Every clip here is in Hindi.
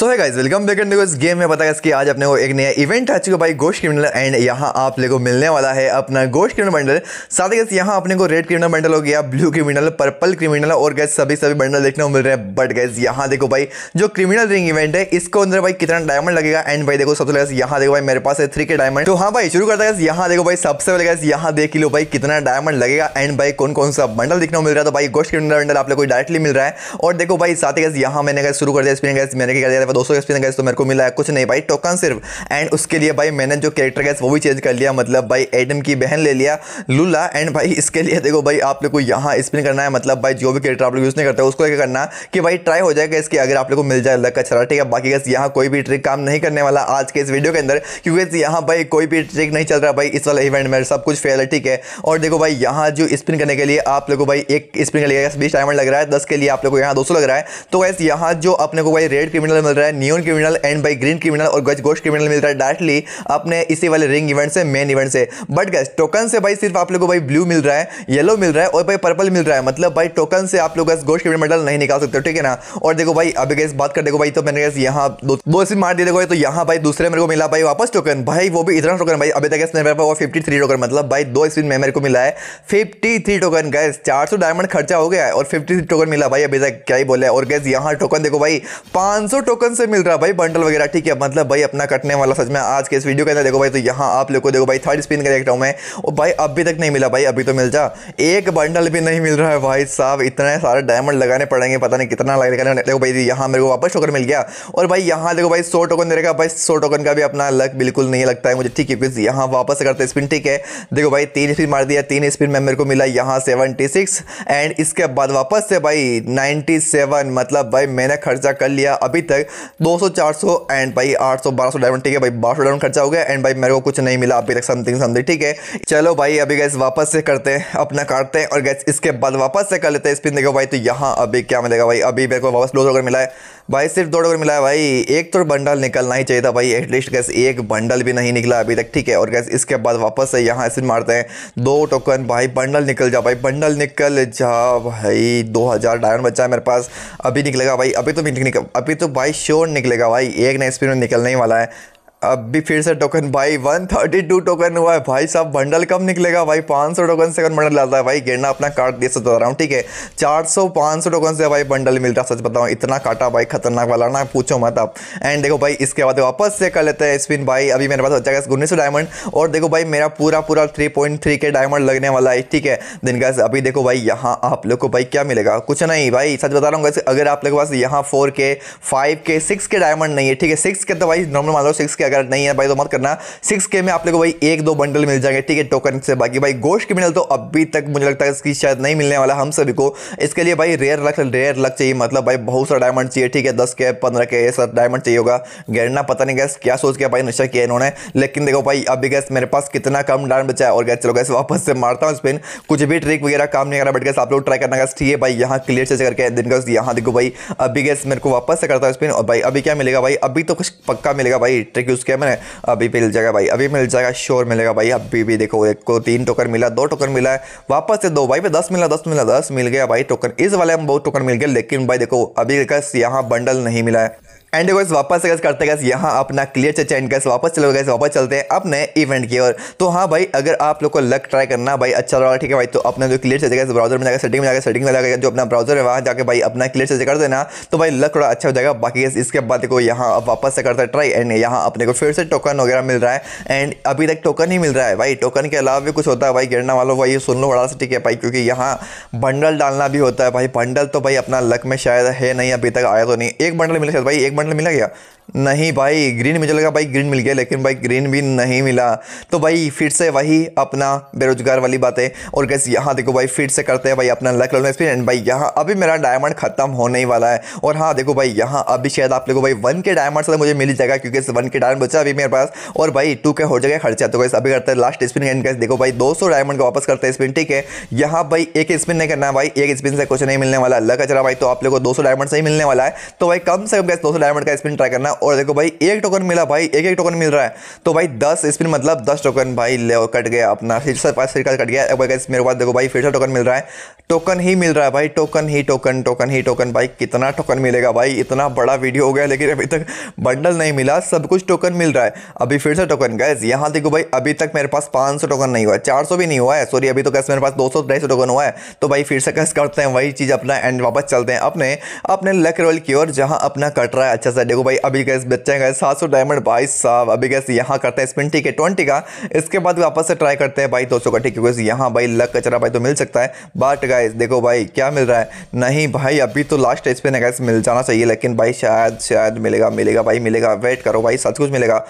so hi guys welcome back and इस गेम में पता है कि आज अपने को एक नया इवेंट आ चुका भाई गोश्त क्रिमिनल एंड यहाँ आप लोगों को मिलने वाला है अपना गोश्त क्रिमिनल बंडल साथ ही यहाँ अपने को रेड क्रिमिनल बंडल हो गया ब्लू क्रिमिनल पर्पल क्रिमिनल और गैस सभी सभी बंडल देखने को मिल रहे हैं बट गैस यहाँ देखो भाई जो क्रिमिनल रिंग इवेंट है इसको अंदर भाई कितना डायमंड लगेगा एंड भाई देखो सबसे यहाँ देखो भाई मेरे पास है थ्री के डायमंड तो हाँ भाई शुरू करता है यहाँ देखो भाई सबसे पहले गैस यहाँ देख लो भाई कितना डायमंड लगेगा एंड भाई कौन कौन सा बंडल देखने को मिल रहा है तो भाई गोश्त क्रिमिनल बंडल आप लोग को डायरेक्टली मिल रहा है और देखो भाई साथ ही यहाँ मैंने शुरू कर दिया मैंने क्या पर दो सौ स्पिन गैस तो मेरे को मिला है कुछ नहीं भाई टोकन सिर्फ एंड उसके लिए भाई मैंने जो कैरेक्टर गैस वो भी चेंज कर लिया मतलब भाई एडम की बहन ले लिया लूला एंड भाई इसके लिए देखो भाई आप लोग को यहाँ स्पिन करना है मतलब भाई जो भी कैरेक्टर आप लोग यूज़ नहीं करते उसको क्या करना कि भाई ट्राई हो जाएगा इसकी अगर आप लोग को मिल जाए लग अच्छा ठीक है बाकी गैस यहाँ कोई भी ट्रिक काम नहीं करने वाला आज के इस वीडियो के अंदर क्योंकि यहाँ भाई कोई भी ट्रिक नहीं चल रहा भाई इस वाला इवेंट में सब कुछ फेल है ठीक है और देखो भाई यहाँ जो स्पिन करने के लिए आप लोग भाई एक स्पिन के लिए बीस डायमंड लग रहा है दस के लिए आप लोग को यहाँ दो लग रहा है तो वैसे यहाँ जो अपने को भाई रेड क्रिमिनल मिल रहा है न्यून criminal and by green criminal और गज गोश्त क्रिमिनल मिल रहा है डायरेक्टली अपने इसी वाले रिंग इवेंट से मेन इवेंट से बट गैस टोकन से भाई सिर्फ आप लोगों को भाई ब्लू मिल रहा है येलो मिल रहा है और भाई पर्पल मिल रहा है मतलब भाई टोकन से आप लोग गोश्त क्रिमिनल मेडल नहीं निकाल सकते ठीक है ना और देखो भाई अभी गैस बात कर देखो भाई तो मैंने यहाँ दो सी मार दिए देखो तो यहाँ भाई दूसरे मेरे को मिला भाई वापस टोकन भाई वो भी इतना टोकन भाई अभी तक मेरे पास फिफ्टी थ्री टोकन मतलब भाई दो स्पिन में मेरे को मिला है फिफ्टी थ्री टोकन गैस चार सौ डायमंड खर्चा हो गया है और फिफ्टी थ्री टोकन मिला भाई अभी तक क्या ही बोला है और गैस यहाँ टोकन देखो भाई पांच सौ टोकन से मिल रहा भाई बंडल वगैरह ठीक है मतलब भाई अपना कटने वाला सच में आज के इस वीडियो के अंदर देखो भाई तो यहाँ आप लोग को देखो भाई थर्ड स्पिन का देख रहा हूँ मैं और भाई अभी तक नहीं मिला भाई अभी तो मिल जा एक बंडल भी नहीं मिल रहा है भाई साहब इतने सारे डायमंड लगाने पड़ेंगे पता नहीं कितना लगेगा देखो भाई यहाँ मेरे को वापस टोकन मिल गया और भाई यहाँ देखो भाई सौ टोकन रहेगा भाई सौ टोकन का भी अपना लक बिल्कुल नहीं लगता है मुझे ठीक है क्योंकि यहाँ वापस करते स्पिन ठीक है देखो भाई तीन स्पिन मार दिया तीन स्पिन में मेरे को मिला यहाँ सेवेंटी सिक्स एंड इसके बाद वापस से भाई नाइन्टी सेवन मतलब भाई मैंने खर्चा कर लिया अभी तक दो सौ चार सौ एंड भाई आठ सौ बारह सौ डायमंड ठीक है भाई बारह सौ डायमंड खर्चा हो गया एंड भाई मेरे को कुछ नहीं मिला अभी तक समथिंग समथिंग ठीक है चलो भाई अभी गैस वापस से करते हैं अपना काटते हैं और गैस इसके बाद वापस से कर लेते हैं स्पिन देखो भाई तो यहाँ अभी क्या मिलेगा भाई अभी मेरे को वापस लोज सौ मिला है भाई सिर्फ दो डॉलर मिला है भाई एक तो बंडल निकलना ही चाहिए था भाई एटलीस्ट गैस एक बंडल भी नहीं निकला अभी तक ठीक है और गैस इसके बाद वापस से यहाँ ऐसे मारते हैं दो टोकन भाई बंडल निकल जा भाई बंडल निकल जा भाई दो हज़ार डायमंड बचा है मेरे पास अभी निकलेगा भाई अभी तो निकल अभी तो भाई श्योर निकलेगा भाई एक नए स्पिन में निकलने ही वाला है अब भी फिर से टोकन भाई 132 टोकन हुआ है भाई साहब बंडल कब निकलेगा भाई 500 टोकन से बंडल आता है भाई गिरना अपना काट दिए सच बता रहा हूँ ठीक है 400 500 टोकन से भाई बंडल मिल रहा सच बताऊँ इतना काटा भाई खतरनाक वाला ना पूछो मत आप एंड देखो भाई इसके बाद वापस से कर लेते हैं स्पिन भाई अभी मेरे पास बचा गया उन्नीस डायमंड और देखो भाई मेरा पूरा पूरा थ्री के डायमंड लगने वाला है ठीक है दिन गैस अभी देखो भाई यहाँ आप लोग को भाई क्या मिलेगा कुछ नहीं भाई सच बता रहा हूँ अगर आप लोग के पास यहाँ फोर के फाइव के सिक्स के डायमंड नहीं है ठीक है सिक्स के तो भाई नॉर्मल मान लो सिक्स के अगर नहीं है भाई तो मत करना सिक्स के में आप लोग को भाई एक दो बंडल मिल जाएंगे ठीक है टोकन से बाकी भाई गोश्त क्रिमिनल तो अभी तक मुझे लगता है इसकी शायद नहीं मिलने वाला हम सभी को इसके लिए भाई रेयर लक रेयर लक चाहिए मतलब भाई बहुत सारा डायमंड चाहिए ठीक है दस के पंद्रह के ये सब डायमंड चाहिए होगा गैरना पता नहीं गैस क्या सोच के भाई नशा किया इन्होंने लेकिन देखो भाई अभी गैस मेरे पास कितना कम डायमंड बचा है और गैस चलो गैस वापस से मारता हूँ स्पिन कुछ भी ट्रिक वगैरह काम नहीं कर रहा बट गैस आप लोग ट्राई करना गैस ठीक है भाई यहाँ क्लियर से करके दिन गैस यहाँ देखो भाई अभी गैस मेरे को वापस से करता हूँ स्पिन और भाई अभी क्या मिलेगा भाई अभी तो कुछ पक्का मिलेगा भाई ट्रिक यूज़ यूज़ किया मैंने अभी मिल जाएगा भाई अभी मिल जाएगा श्योर मिलेगा भाई अभी भी देखो एक को तीन टोकन मिला दो टोकन मिला है वापस से दो भाई दस मिला दस मिला दस मिल गया भाई टोकन इस वाले में बहुत टोकन मिल गया लेकिन भाई देखो अभी यहाँ बंडल नहीं मिला है एंड गैस वापस गैस करते गैस यहाँ अपना क्लियर चचा एंड गैस वापस चलो गैस वापस चलते हैं अपने इवेंट की ओर तो हाँ भाई अगर आप लोग को लक ट्राई करना भाई अच्छा लगा ठीक है भाई तो अपना जो क्लियर चचा गैस ब्राउजर में जाकर सेटिंग में जाकर सेटिंग में जाकर जो अपना ब्राउजर है वहाँ जाकर भाई अपना क्लियर चचा कर देना तो भाई लक थोड़ा अच्छा हो जाएगा बाकी गैस इसके बाद देखो यहाँ वापस से करते हैं ट्राई एंड यहाँ अपने को फिर से टोकन वगैरह मिल रहा है एंड अभी तक टोकन ही मिल रहा है भाई टोकन के अलावा भी कुछ होता है भाई गिरना वालों भाई सुन लो बड़ा सा ठीक है भाई क्योंकि यहाँ बंडल डालना भी होता है भाई बंडल तो भाई अपना लक में शायद है नहीं अभी तक आया तो नहीं एक बंडल मिले शायद भाई एक मंडल मिला गया नहीं भाई ग्रीन मिल जाएगा भाई ग्रीन मिल गया लेकिन भाई ग्रीन भी नहीं मिला तो भाई फिर से वही अपना बेरोजगार वाली बातें और कैसे यहाँ देखो भाई फिर से करते हैं भाई अपना लक लोन एक्सपीरियंस भाई यहाँ अभी मेरा डायमंड ख़त्म होने ही वाला है और हाँ देखो भाई यहाँ अभी शायद आप लोगों भाई वन के डायमंड से मुझे मिल जाएगा क्योंकि वन के डायमंड बचा अभी मेरे पास और भाई टू के हो जाएगा खर्चा तो कैसे अभी करते हैं लास्ट स्पिन एंड कैसे देखो भाई दो डायमंड को वापस करते हैं स्पिन ठीक है यहाँ भाई एक स्पिन नहीं करना है भाई एक स्पिन से कुछ नहीं मिलने वाला लक अचरा भाई तो आप लोग को दो डायमंड से ही मिलने वाला है तो भाई कम से कम कैसे दो डायमंड का स्पिन ट्राई करना और देखो भाई एक टोकन मिला भाई एक एक टोकन मिल रहा है तो भाई दस स्पिन मतलब दस टोकन भाई ले कट गया अपना फिर से पास फिर कट गया मेरे पास देखो भाई फिर से टोकन मिल रहा है टोकन ही मिल रहा है भाई टोकन ही टोकन टोकन ही टोकन भाई कितना टोकन मिलेगा भाई इतना बड़ा वीडियो हो गया लेकिन अभी तक बंडल नहीं मिला सब कुछ टोकन मिल रहा है अभी फिर से टोकन गैस यहाँ देखो भाई अभी तक मेरे पास पाँच टोकन नहीं हुआ है चार भी नहीं हुआ है सॉरी अभी तो कैसे मेरे पास दो सौ टोकन हुआ है तो भाई फिर से कैसे करते हैं वही चीज़ अपना एंड वापस चलते हैं अपने अपने लक रोल की ओर जहाँ अपना कट रहा है अच्छा सा देखो भाई अभी गैस बच्चे गए सात सौ डायमंड बाईस साहब अभी गैस यहाँ करते हैं स्पिनटी के ट्वेंटी का इसके बाद वापस से ट्राई करते हैं भाई दो का ठीक है यहाँ भाई लक कचरा भाई तो मिल सकता है बट गाइस देखो भाई क्या मिल रहा है नहीं भाई अभी तो लास्ट स्पिन है गैस मिल जाना चाहिए लेकिन भाई शायद शायद मिलेगा मिलेगा भाई मिलेगा वेट करो भाई सच कुछ मिलेगा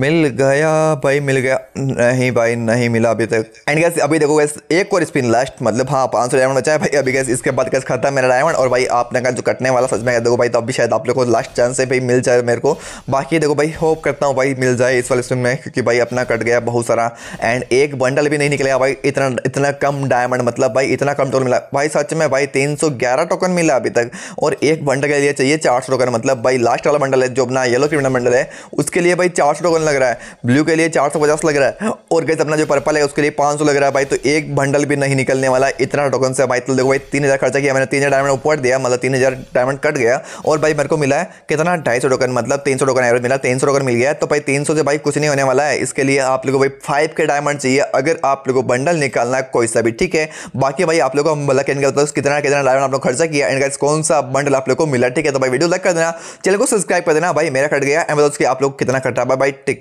मिल गया भाई मिल गया नहीं भाई नहीं मिला अभी तक एंड गैस अभी देखो गैस एक और स्पिन लास्ट मतलब हाँ पाँच सौ डायमंड बचा है भाई अभी गैस इसके बाद गैस खत्म मेरा डायमंड और भाई आपने कहा जो कटने वाला सच में देखो भाई तो अभी शायद आप लोग को लास्ट चांस है भाई मिल जाए मेरे को बाकी देखो भाई होप करता हूँ भाई मिल जाए इस वाले स्पिन में क्योंकि भाई अपना कट गया बहुत सारा एंड एक बंडल भी नहीं निकलेगा भाई इतना इतना कम डायमंड मतलब भाई इतना कम टोकन मिला भाई सच में भाई तीन टोकन मिला अभी तक और एक बंडल के लिए चाहिए चार टोकन मतलब भाई लास्ट वाला बंडल है जो अपना येलो क्रिमिनल बंडल है उसके लिए भाई चार टोकन लग रहा है ब्लू के लिए चार सौ पचास लग रहा है और कैसे अपना जो पर्पल है उसके लिए पाँच लग रहा है भाई तो एक बंडल भी नहीं निकलने वाला इतना टोकन से भाई तो देखो भाई तीन हज़ार खर्चा किया मैंने तीन डायमंड ऊपर दिया मतलब तीन डायमंड कट गया और भाई मेरे को मिला है कितना ढाई टोकन मतलब तीन टोकन एवरेज मिला तीन टोकन मिल गया तो भाई तीन से भाई कुछ नहीं होने वाला है इसके लिए आप लोग भाई फाइव के डायमंड चाहिए अगर आप लोग को बंडल निकालना है कोई सा भी ठीक है बाकी भाई आप लोग को हम के इनका मतलब, मतलब कितना कितना डायमंड आप लोग खर्चा किया इनका कौन सा बंडल आप लोग को मिला ठीक है तो भाई वीडियो लाइक कर देना चैनल को सब्सक्राइब कर देना भाई मेरा कट गया एंड बताओ मतलब उसके आप लोग कितना कटा भाई ठीक